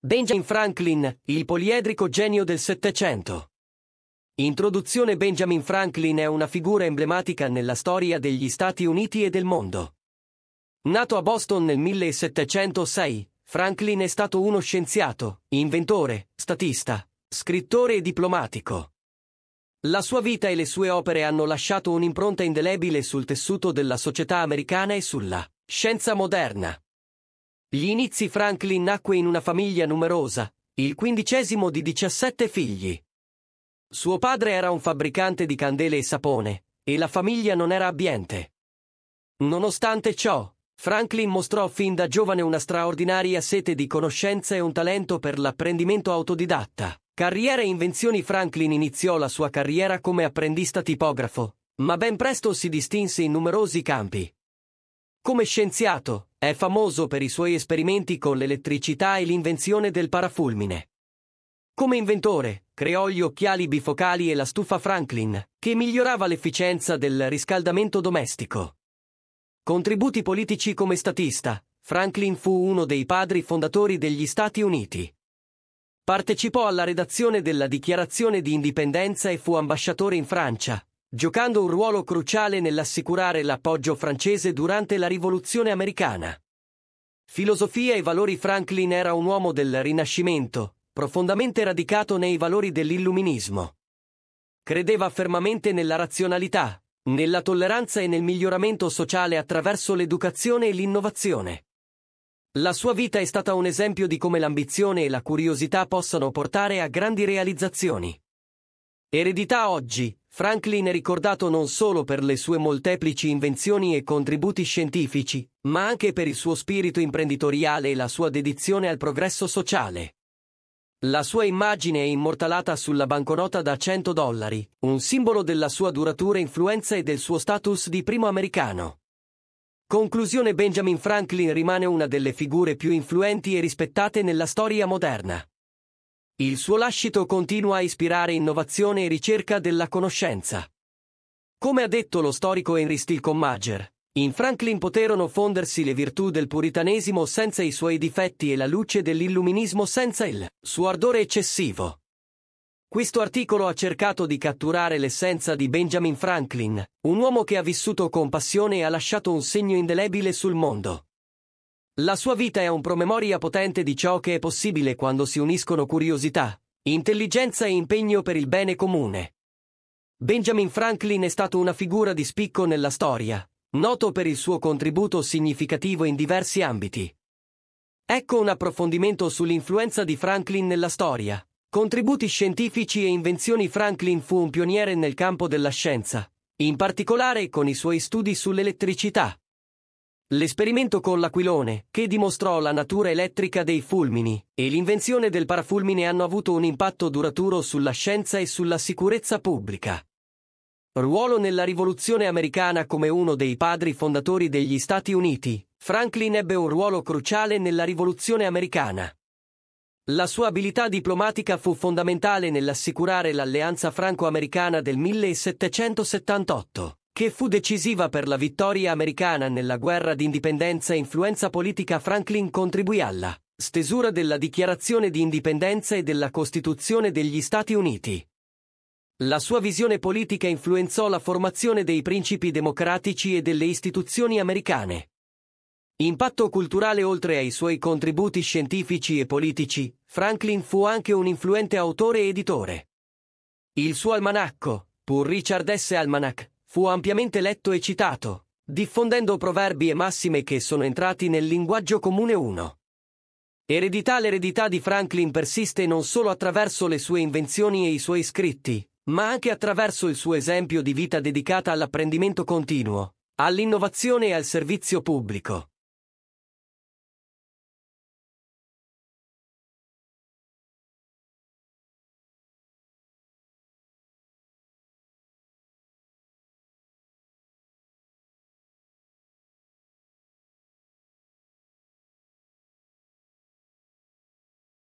Benjamin Franklin, il poliedrico genio del Settecento. Introduzione Benjamin Franklin è una figura emblematica nella storia degli Stati Uniti e del mondo. Nato a Boston nel 1706, Franklin è stato uno scienziato, inventore, statista, scrittore e diplomatico. La sua vita e le sue opere hanno lasciato un'impronta indelebile sul tessuto della società americana e sulla scienza moderna. Gli inizi Franklin nacque in una famiglia numerosa, il quindicesimo di 17 figli. Suo padre era un fabbricante di candele e sapone, e la famiglia non era abbiente. Nonostante ciò, Franklin mostrò fin da giovane una straordinaria sete di conoscenza e un talento per l'apprendimento autodidatta. Carriera e invenzioni Franklin iniziò la sua carriera come apprendista tipografo, ma ben presto si distinse in numerosi campi. Come scienziato, è famoso per i suoi esperimenti con l'elettricità e l'invenzione del parafulmine. Come inventore, creò gli occhiali bifocali e la stufa Franklin, che migliorava l'efficienza del riscaldamento domestico. Contributi politici come statista, Franklin fu uno dei padri fondatori degli Stati Uniti. Partecipò alla redazione della Dichiarazione di Indipendenza e fu ambasciatore in Francia, giocando un ruolo cruciale nell'assicurare l'appoggio francese durante la Rivoluzione americana. Filosofia e valori Franklin era un uomo del Rinascimento, profondamente radicato nei valori dell'illuminismo. Credeva fermamente nella razionalità, nella tolleranza e nel miglioramento sociale attraverso l'educazione e l'innovazione. La sua vita è stata un esempio di come l'ambizione e la curiosità possano portare a grandi realizzazioni. Eredità oggi, Franklin è ricordato non solo per le sue molteplici invenzioni e contributi scientifici, ma anche per il suo spirito imprenditoriale e la sua dedizione al progresso sociale. La sua immagine è immortalata sulla banconota da 100 dollari, un simbolo della sua duratura influenza e del suo status di primo americano. Conclusione Benjamin Franklin rimane una delle figure più influenti e rispettate nella storia moderna. Il suo lascito continua a ispirare innovazione e ricerca della conoscenza. Come ha detto lo storico Henry Stilcommager, in Franklin poterono fondersi le virtù del puritanesimo senza i suoi difetti e la luce dell'illuminismo senza il suo ardore eccessivo. Questo articolo ha cercato di catturare l'essenza di Benjamin Franklin, un uomo che ha vissuto con passione e ha lasciato un segno indelebile sul mondo. La sua vita è un promemoria potente di ciò che è possibile quando si uniscono curiosità, intelligenza e impegno per il bene comune. Benjamin Franklin è stato una figura di spicco nella storia, noto per il suo contributo significativo in diversi ambiti. Ecco un approfondimento sull'influenza di Franklin nella storia. Contributi scientifici e invenzioni Franklin fu un pioniere nel campo della scienza, in particolare con i suoi studi sull'elettricità. L'esperimento con l'aquilone, che dimostrò la natura elettrica dei fulmini, e l'invenzione del parafulmine hanno avuto un impatto duraturo sulla scienza e sulla sicurezza pubblica. Ruolo nella rivoluzione americana come uno dei padri fondatori degli Stati Uniti, Franklin ebbe un ruolo cruciale nella rivoluzione americana. La sua abilità diplomatica fu fondamentale nell'assicurare l'alleanza franco-americana del 1778 che fu decisiva per la vittoria americana nella guerra d'indipendenza e influenza politica Franklin contribuì alla stesura della Dichiarazione di Indipendenza e della Costituzione degli Stati Uniti. La sua visione politica influenzò la formazione dei principi democratici e delle istituzioni americane. Impatto culturale Oltre ai suoi contributi scientifici e politici, Franklin fu anche un influente autore e editore. Il suo almanacco, Pur Richard S. Almanac, fu ampiamente letto e citato, diffondendo proverbi e massime che sono entrati nel linguaggio comune uno. Eredità L'eredità di Franklin persiste non solo attraverso le sue invenzioni e i suoi scritti, ma anche attraverso il suo esempio di vita dedicata all'apprendimento continuo, all'innovazione e al servizio pubblico.